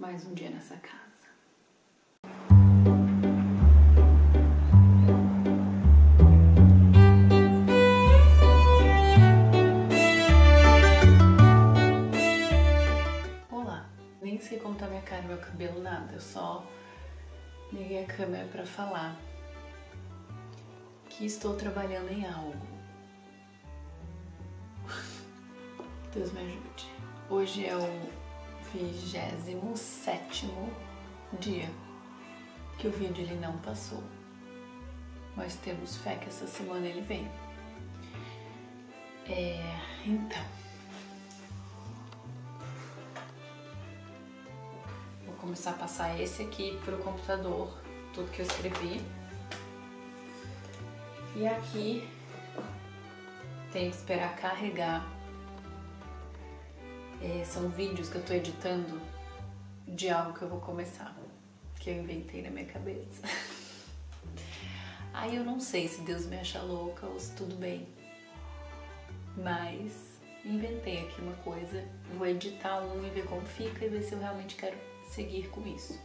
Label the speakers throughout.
Speaker 1: mais um dia nessa casa. Olá, nem sei como tá minha cara, meu cabelo, nada, eu só liguei a câmera para falar que estou trabalhando em algo. Deus me ajude. Hoje é o 27 dia que o vídeo ele não passou. Mas temos fé que essa semana ele vem. É, então. Vou começar a passar esse aqui pro computador, tudo que eu escrevi. E aqui tem que esperar carregar é, são vídeos que eu tô editando de algo que eu vou começar, que eu inventei na minha cabeça. Aí eu não sei se Deus me acha louca ou se tudo bem, mas inventei aqui uma coisa, vou editar um e ver como fica e ver se eu realmente quero seguir com isso.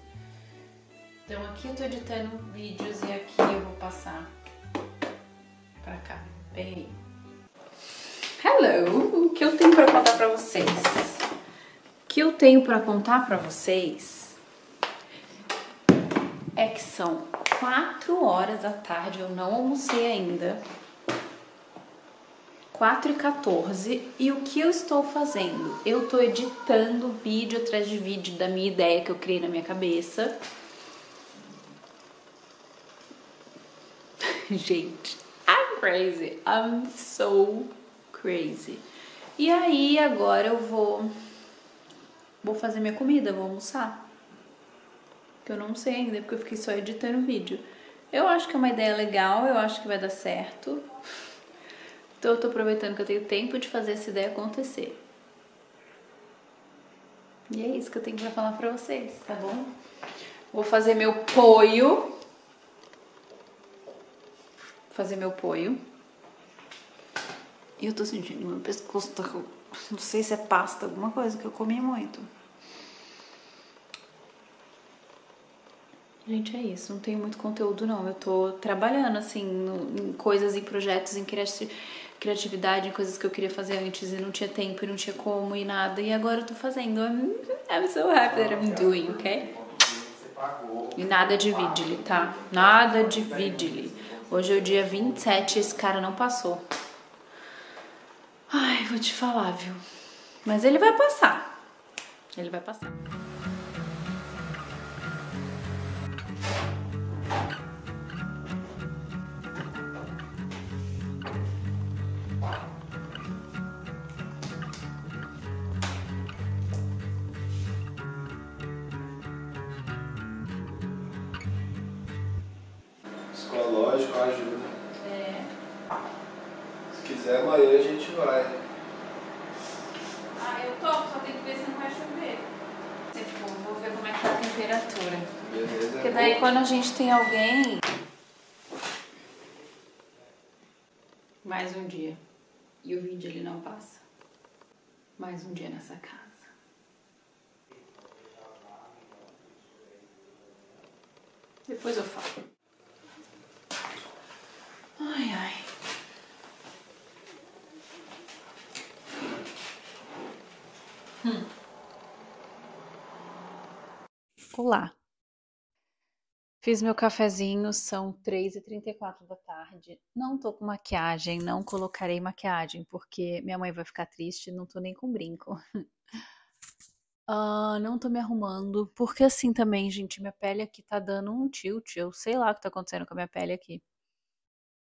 Speaker 1: Então aqui eu tô editando vídeos e aqui eu vou passar pra cá. Bem Hello! O que eu tenho para contar para vocês? O que eu tenho para contar para vocês é que são 4 horas da tarde, eu não almocei ainda. 4 e 14 e o que eu estou fazendo? Eu estou editando vídeo atrás de vídeo da minha ideia que eu criei na minha cabeça. Gente, I'm crazy. I'm so crazy. E aí agora eu vou vou fazer minha comida, vou almoçar. Que eu não sei ainda, porque eu fiquei só editando o vídeo. Eu acho que é uma ideia legal, eu acho que vai dar certo. Então eu tô aproveitando que eu tenho tempo de fazer essa ideia acontecer. E é isso que eu tenho pra falar pra vocês, tá bom? Vou fazer meu poio. fazer meu poio eu tô sentindo assim, meu pescoço, tá, não sei se é pasta, alguma coisa que eu comi muito. Gente, é isso. Não tenho muito conteúdo, não. Eu tô trabalhando, assim, no, em coisas, em projetos, em criati criatividade, em coisas que eu queria fazer antes e não tinha tempo e não tinha como e nada. E agora eu tô fazendo. I'm, so happy that I'm doing, ok? E nada de Vigile, tá? Nada de Vigile. Hoje é o dia 27 e esse cara não passou. Ai, vou te falar, viu? Mas ele vai passar. Ele vai passar. Psicológico ajuda quiser, amanhã a gente vai. Ah, eu topo, só tem que ver se não vai chover. vou ver como é que tá a temperatura. Beleza. Porque daí bom. quando a gente tem alguém. Mais um dia. E o vídeo ele não passa. Mais um dia nessa casa. Depois eu falo. Ai, ai. Fiz meu cafezinho, são 3h34 da tarde. Não tô com maquiagem, não colocarei maquiagem, porque minha mãe vai ficar triste, não tô nem com brinco. Uh, não tô me arrumando, porque assim também, gente, minha pele aqui tá dando um tilt. Eu sei lá o que tá acontecendo com a minha pele aqui.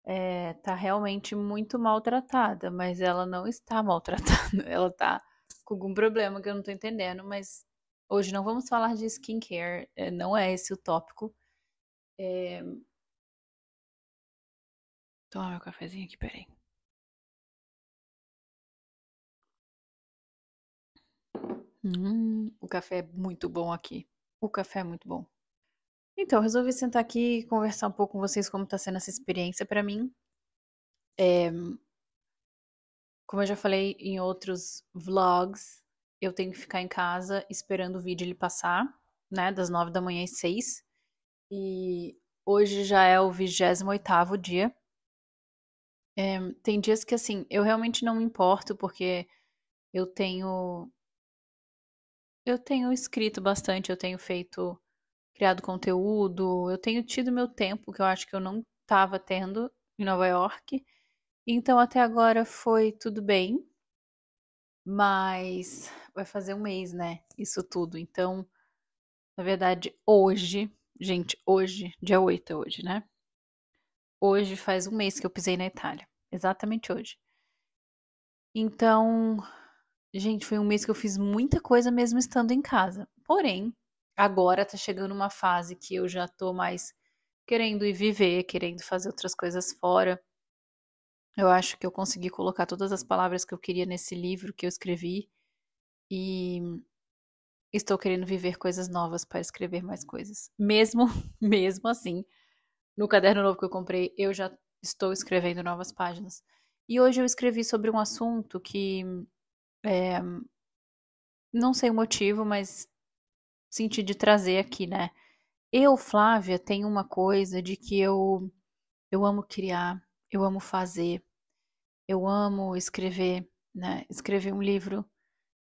Speaker 1: É, tá realmente muito maltratada, mas ela não está maltratada. Ela tá com algum problema que eu não tô entendendo, mas Hoje não vamos falar de skincare, é, não é esse o tópico. É... Toma meu cafezinho aqui, peraí. Hum, o café é muito bom aqui. O café é muito bom. Então, resolvi sentar aqui e conversar um pouco com vocês como está sendo essa experiência para mim. É... Como eu já falei em outros vlogs, eu tenho que ficar em casa esperando o vídeo ele passar, né, das nove da manhã às seis. E hoje já é o 28 oitavo dia. É, tem dias que, assim, eu realmente não me importo porque eu tenho... Eu tenho escrito bastante, eu tenho feito... Criado conteúdo, eu tenho tido meu tempo que eu acho que eu não estava tendo em Nova York. Então, até agora foi tudo bem, mas vai fazer um mês, né? Isso tudo. Então, na verdade, hoje, gente, hoje, dia 8 é hoje, né? Hoje faz um mês que eu pisei na Itália. Exatamente hoje. Então, gente, foi um mês que eu fiz muita coisa mesmo estando em casa. Porém, agora tá chegando uma fase que eu já tô mais querendo ir viver, querendo fazer outras coisas fora. Eu acho que eu consegui colocar todas as palavras que eu queria nesse livro que eu escrevi e estou querendo viver coisas novas para escrever mais coisas. Mesmo, mesmo assim, no caderno novo que eu comprei, eu já estou escrevendo novas páginas. E hoje eu escrevi sobre um assunto que é, não sei o motivo, mas senti de trazer aqui, né? Eu, Flávia, tenho uma coisa de que eu eu amo criar, eu amo fazer, eu amo escrever, né? Escrever um livro,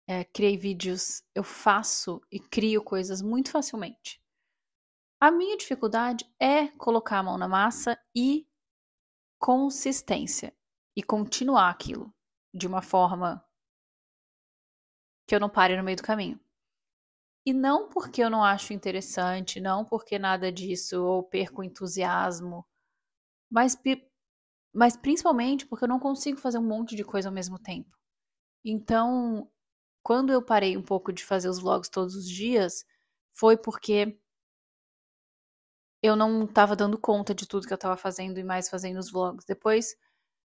Speaker 1: é, criei vídeos, eu faço e crio coisas muito facilmente. A minha dificuldade é colocar a mão na massa e consistência e continuar aquilo de uma forma que eu não pare no meio do caminho. E não porque eu não acho interessante, não porque nada disso, ou perco entusiasmo, mas mas principalmente porque eu não consigo fazer um monte de coisa ao mesmo tempo. Então, quando eu parei um pouco de fazer os vlogs todos os dias, foi porque eu não estava dando conta de tudo que eu estava fazendo e mais fazendo os vlogs. Depois,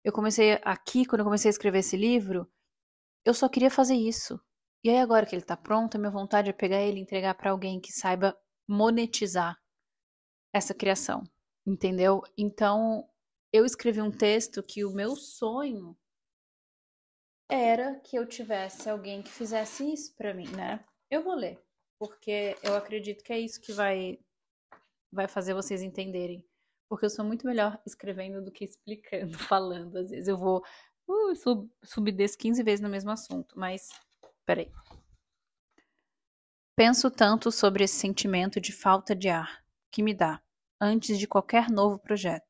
Speaker 1: eu comecei aqui, quando eu comecei a escrever esse livro, eu só queria fazer isso. E aí agora que ele está pronto, a minha vontade é pegar ele e entregar para alguém que saiba monetizar essa criação, entendeu? Então, eu escrevi um texto que o meu sonho era que eu tivesse alguém que fizesse isso para mim, né? Eu vou ler, porque eu acredito que é isso que vai vai fazer vocês entenderem, porque eu sou muito melhor escrevendo do que explicando, falando. Às vezes eu vou uh, sub, subir 15 vezes no mesmo assunto, mas peraí. Penso tanto sobre esse sentimento de falta de ar que me dá antes de qualquer novo projeto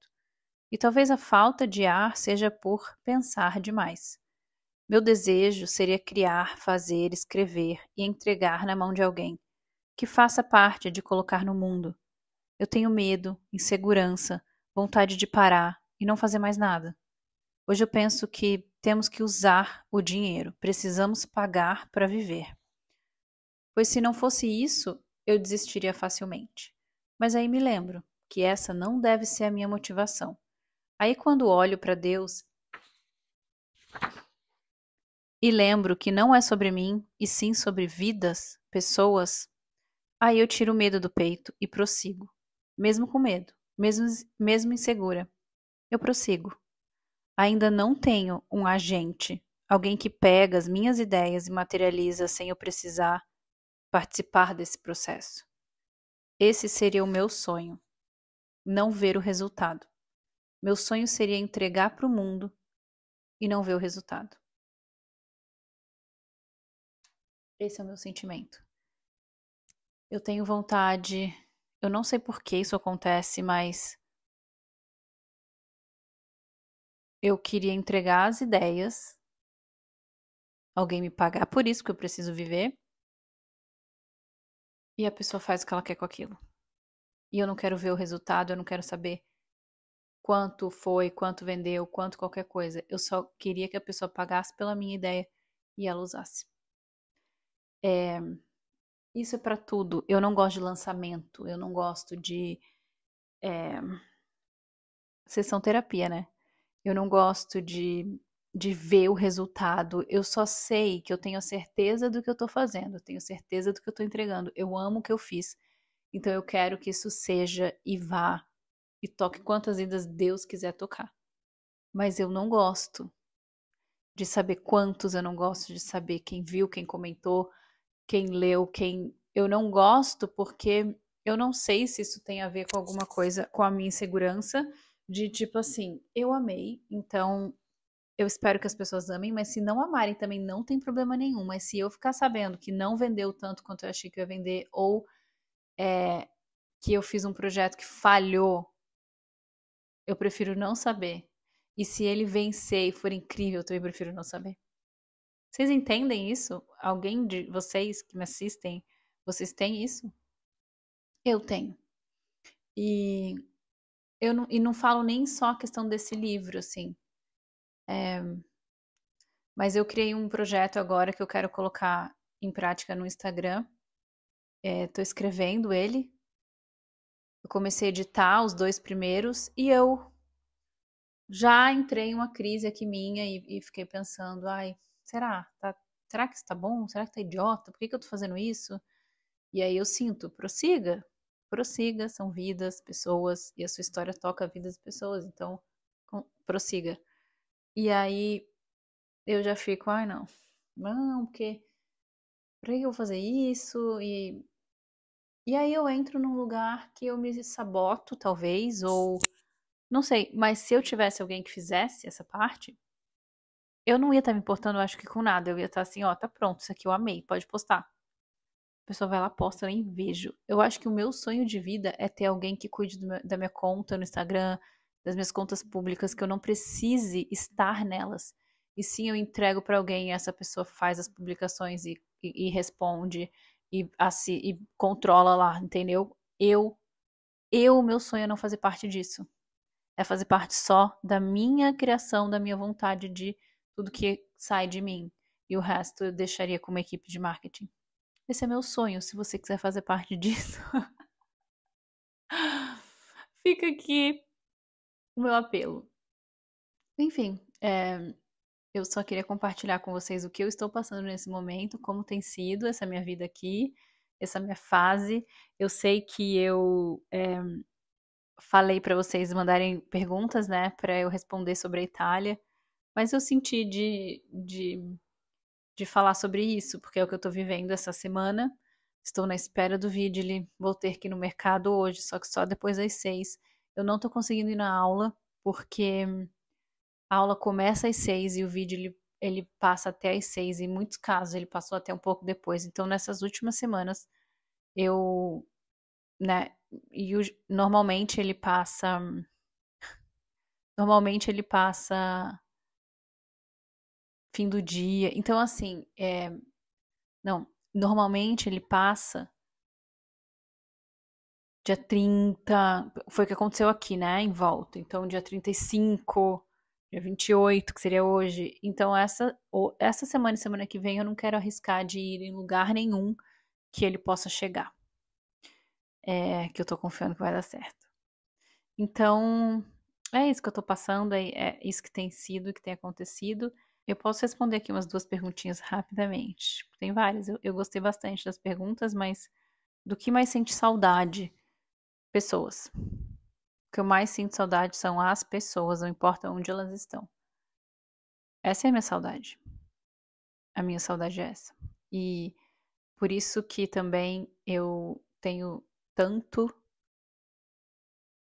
Speaker 1: e talvez a falta de ar seja por pensar demais. Meu desejo seria criar, fazer, escrever e entregar na mão de alguém que faça parte de colocar no mundo. Eu tenho medo, insegurança, vontade de parar e não fazer mais nada. Hoje eu penso que temos que usar o dinheiro, precisamos pagar para viver. Pois se não fosse isso, eu desistiria facilmente. Mas aí me lembro que essa não deve ser a minha motivação. Aí quando olho para Deus e lembro que não é sobre mim, e sim sobre vidas, pessoas, aí eu tiro o medo do peito e prossigo, mesmo com medo, mesmo, mesmo insegura. Eu prossigo. Ainda não tenho um agente, alguém que pega as minhas ideias e materializa sem eu precisar participar desse processo. Esse seria o meu sonho, não ver o resultado. Meu sonho seria entregar para o mundo e não ver o resultado. Esse é o meu sentimento. Eu tenho vontade. Eu não sei por que isso acontece, mas. Eu queria entregar as ideias. Alguém me pagar por isso que eu preciso viver. E a pessoa faz o que ela quer com aquilo. E eu não quero ver o resultado, eu não quero saber quanto foi, quanto vendeu, quanto qualquer coisa. Eu só queria que a pessoa pagasse pela minha ideia e ela usasse. É, isso é para tudo. Eu não gosto de lançamento, eu não gosto de é, sessão terapia, né? Eu não gosto de, de ver o resultado. Eu só sei que eu tenho certeza do que eu tô fazendo, eu tenho certeza do que eu tô entregando. Eu amo o que eu fiz. Então eu quero que isso seja e vá e toque quantas vidas Deus quiser tocar. Mas eu não gosto de saber quantos, eu não gosto de saber quem viu, quem comentou, quem leu, quem. Eu não gosto porque eu não sei se isso tem a ver com alguma coisa, com a minha insegurança, de tipo assim, eu amei, então eu espero que as pessoas amem, mas se não amarem também não tem problema nenhum. Mas se eu ficar sabendo que não vendeu tanto quanto eu achei que ia vender, ou é, que eu fiz um projeto que falhou eu prefiro não saber. E se ele vencer e for incrível, eu também prefiro não saber. Vocês entendem isso? Alguém de vocês que me assistem, vocês têm isso? Eu tenho. E eu não, e não falo nem só a questão desse livro, assim. É, mas eu criei um projeto agora que eu quero colocar em prática no Instagram. Estou é, escrevendo ele, eu comecei a editar os dois primeiros e eu já entrei em uma crise aqui minha e, e fiquei pensando, ai, será? Tá, será que está bom? Será que tá idiota? Por que, que eu tô fazendo isso? E aí eu sinto, prossiga, prossiga, são vidas, pessoas, e a sua história toca a vida pessoas, então prossiga. E aí eu já fico, ai não, não, porque por que eu vou fazer isso? E e aí eu entro num lugar que eu me saboto, talvez, ou não sei, mas se eu tivesse alguém que fizesse essa parte, eu não ia estar tá me importando, acho que com nada. Eu ia estar tá assim, ó, tá pronto, isso aqui eu amei, pode postar. A pessoa vai lá, posta, eu nem vejo. Eu acho que o meu sonho de vida é ter alguém que cuide meu, da minha conta no Instagram, das minhas contas públicas, que eu não precise estar nelas. E sim, eu entrego para alguém e essa pessoa faz as publicações e, e, e responde e, assim, e controla lá, entendeu? Eu, eu, meu sonho é não fazer parte disso. É fazer parte só da minha criação, da minha vontade de tudo que sai de mim. E o resto eu deixaria com uma equipe de marketing. Esse é meu sonho. Se você quiser fazer parte disso, fica aqui o meu apelo. Enfim, é, eu só queria compartilhar com vocês o que eu estou passando nesse momento, como tem sido essa minha vida aqui, essa minha fase. Eu sei que eu é, falei para vocês mandarem perguntas, né, para eu responder sobre a Itália, mas eu senti de, de, de falar sobre isso, porque é o que eu estou vivendo essa semana. Estou na espera do Vigile, vou ter que ir no mercado hoje, só que só depois das seis. Eu não estou conseguindo ir na aula, porque a aula começa às seis e o vídeo ele, ele passa até às seis, em muitos casos ele passou até um pouco depois. Então, nessas últimas semanas, eu, né, e normalmente ele passa, normalmente ele passa fim do dia. Então, assim, é, não, normalmente ele passa dia 30, foi o que aconteceu aqui, né, em volta. Então, dia 35, dia 28, que seria hoje. Então, essa, essa semana e semana que vem eu não quero arriscar de ir em lugar nenhum que ele possa chegar. É, que eu tô confiando que vai dar certo. Então, é isso que eu tô passando, é, é isso que tem sido, que tem acontecido. Eu posso responder aqui umas duas perguntinhas rapidamente. Tipo, tem várias. Eu, eu, gostei bastante das perguntas, mas do que mais sente saudade? Pessoas que eu mais sinto saudade são as pessoas, não importa onde elas estão. Essa é a minha saudade. A minha saudade é essa. E por isso que também eu tenho tanto.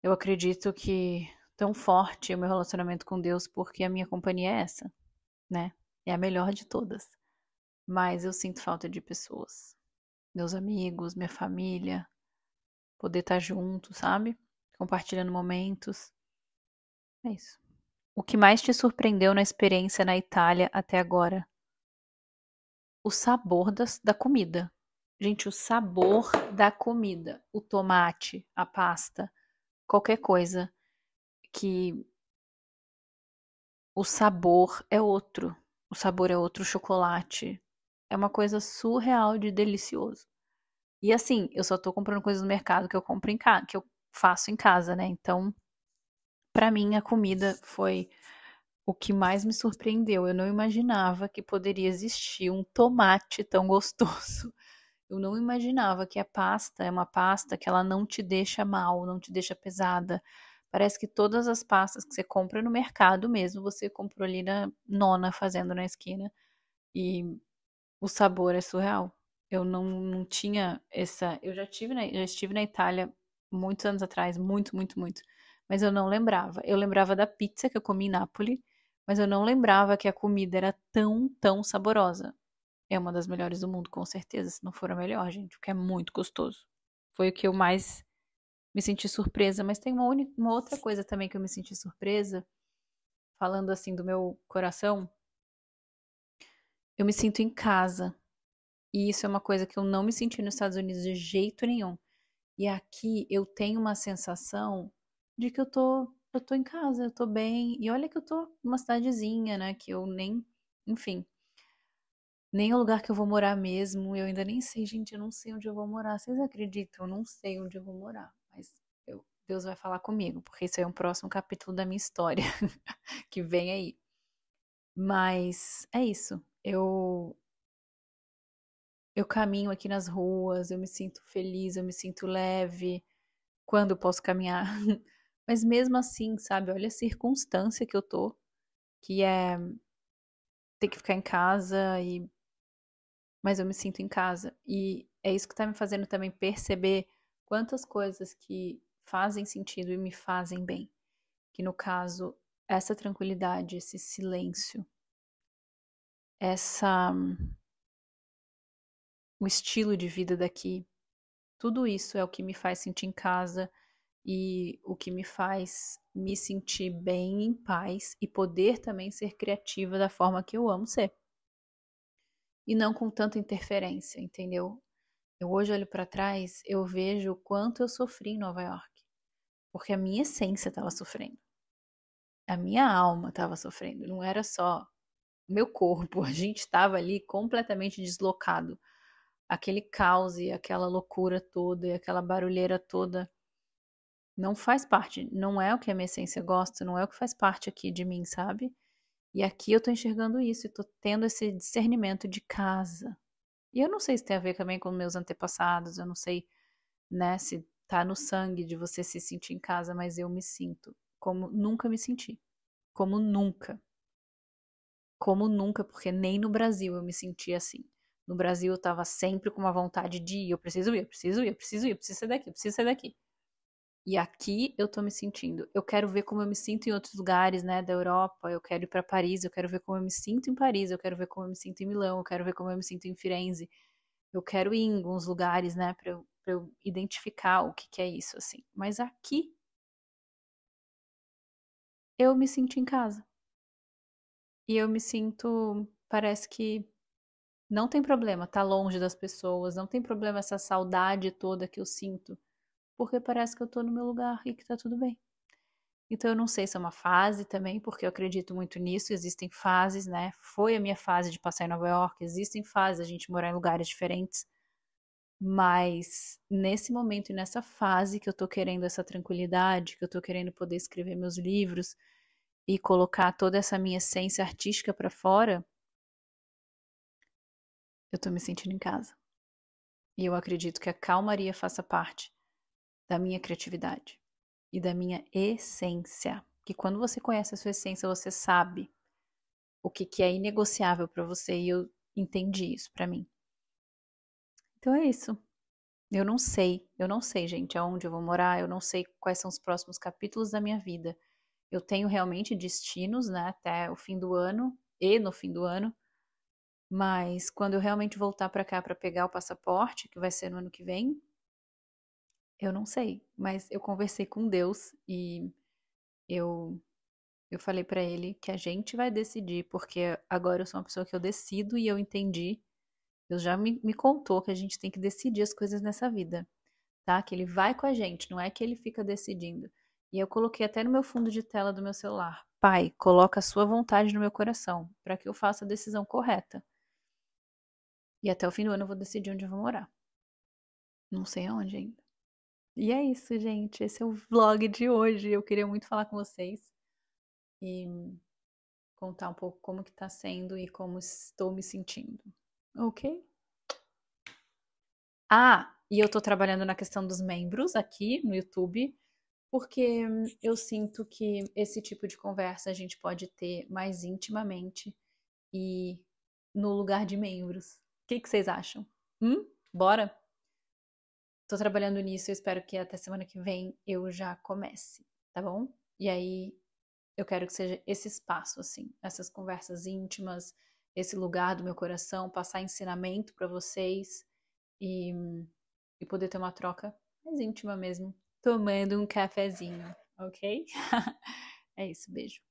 Speaker 1: Eu acredito que tão forte o meu relacionamento com Deus, porque a minha companhia é essa, né? É a melhor de todas. Mas eu sinto falta de pessoas. Meus amigos, minha família, poder estar tá junto, sabe? compartilhando momentos. É isso. O que mais te surpreendeu na experiência na Itália até agora? O sabor das, da comida. Gente, o sabor da comida, o tomate, a pasta, qualquer coisa que o sabor é outro. O sabor é outro, o chocolate. É uma coisa surreal de delicioso. E assim, eu só tô comprando coisas no mercado que eu compro em casa, que eu faço em casa, né? Então, para mim, a comida foi o que mais me surpreendeu. Eu não imaginava que poderia existir um tomate tão gostoso. Eu não imaginava que a pasta é uma pasta que ela não te deixa mal, não te deixa pesada. Parece que todas as pastas que você compra no mercado mesmo, você comprou ali na nona fazendo na esquina. E o sabor é surreal. Eu não, não tinha essa. Eu já tive na, já estive na Itália muitos anos atrás, muito, muito, muito. Mas eu não lembrava. Eu lembrava da pizza que eu comi em Nápoles, mas eu não lembrava que a comida era tão, tão saborosa. É uma das melhores do mundo, com certeza, se não for a melhor, gente, porque é muito gostoso. Foi o que eu mais me senti surpresa, mas tem uma, única, uma outra coisa também que eu me senti surpresa, falando assim do meu coração. Eu me sinto em casa. E isso é uma coisa que eu não me senti nos Estados Unidos de jeito nenhum. E aqui eu tenho uma sensação de que eu tô, eu tô em casa, eu tô bem. E olha que eu tô numa cidadezinha, né? Que eu nem, enfim, nem é o lugar que eu vou morar mesmo. Eu ainda nem sei, gente, eu não sei onde eu vou morar. Vocês acreditam? Eu não sei onde eu vou morar. Mas eu, Deus vai falar comigo, porque isso aí é um próximo capítulo da minha história que vem aí. Mas é isso. Eu eu caminho aqui nas ruas, eu me sinto feliz, eu me sinto leve quando posso caminhar. Mas mesmo assim, sabe, olha a circunstância que eu tô, que é ter que ficar em casa e mas eu me sinto em casa e é isso que tá me fazendo também perceber quantas coisas que fazem sentido e me fazem bem. Que no caso, essa tranquilidade, esse silêncio, essa o estilo de vida daqui. Tudo isso é o que me faz sentir em casa e o que me faz me sentir bem, em paz e poder também ser criativa da forma que eu amo ser. E não com tanta interferência, entendeu? Eu hoje olho para trás, eu vejo o quanto eu sofri em Nova York, porque a minha essência estava sofrendo. A minha alma estava sofrendo, não era só meu corpo, a gente estava ali completamente deslocado aquele caos e aquela loucura toda e aquela barulheira toda não faz parte, não é o que a minha essência gosta, não é o que faz parte aqui de mim, sabe? E aqui eu tô enxergando isso e tô tendo esse discernimento de casa. E eu não sei se tem a ver também com meus antepassados, eu não sei, né, se tá no sangue de você se sentir em casa, mas eu me sinto como nunca me senti. Como nunca. Como nunca, porque nem no Brasil eu me senti assim. No Brasil, eu estava sempre com uma vontade de ir. Eu preciso ir, eu preciso ir, eu preciso ir, eu preciso sair daqui, eu preciso sair daqui. E aqui eu tô me sentindo. Eu quero ver como eu me sinto em outros lugares, né, da Europa. Eu quero ir para Paris, eu quero ver como eu me sinto em Paris, eu quero ver como eu me sinto em Milão, eu quero ver como eu me sinto em Firenze. Eu quero ir em alguns lugares, né, para eu, pra eu identificar o que, que é isso, assim. Mas aqui eu me sinto em casa. E eu me sinto, parece que não tem problema estar tá longe das pessoas, não tem problema essa saudade toda que eu sinto, porque parece que eu estou no meu lugar e que está tudo bem. Então eu não sei se é uma fase também, porque eu acredito muito nisso, existem fases, né? Foi a minha fase de passar em Nova York, existem fases a gente morar em lugares diferentes. Mas nesse momento e nessa fase que eu estou querendo essa tranquilidade, que eu estou querendo poder escrever meus livros e colocar toda essa minha essência artística para fora, eu estou me sentindo em casa. E eu acredito que a calmaria faça parte da minha criatividade e da minha essência. Que quando você conhece a sua essência, você sabe o que, que é inegociável para você. E eu entendi isso para mim. Então é isso. Eu não sei, eu não sei, gente, aonde eu vou morar, eu não sei quais são os próximos capítulos da minha vida. Eu tenho realmente destinos, né, até o fim do ano e no fim do ano, mas quando eu realmente voltar para cá para pegar o passaporte, que vai ser no ano que vem, eu não sei, mas eu conversei com Deus e eu eu falei para ele que a gente vai decidir, porque agora eu sou uma pessoa que eu decido e eu entendi. Deus já me, me contou que a gente tem que decidir as coisas nessa vida, tá? Que ele vai com a gente, não é que ele fica decidindo. E eu coloquei até no meu fundo de tela do meu celular: Pai, coloca a sua vontade no meu coração, para que eu faça a decisão correta. E até o fim do ano eu vou decidir onde eu vou morar. Não sei aonde ainda. E é isso, gente. Esse é o vlog de hoje. Eu queria muito falar com vocês e contar um pouco como que tá sendo e como estou me sentindo. Ok? Ah, e eu tô trabalhando na questão dos membros aqui no YouTube, porque eu sinto que esse tipo de conversa a gente pode ter mais intimamente e no lugar de membros que, que vocês acham? Hum? Bora? Tô trabalhando nisso, eu espero que até semana que vem eu já comece, tá bom? E aí eu quero que seja esse espaço, assim, essas conversas íntimas, esse lugar do meu coração, passar ensinamento para vocês e, e poder ter uma troca mais íntima mesmo, tomando um cafezinho, ok? é isso, beijo.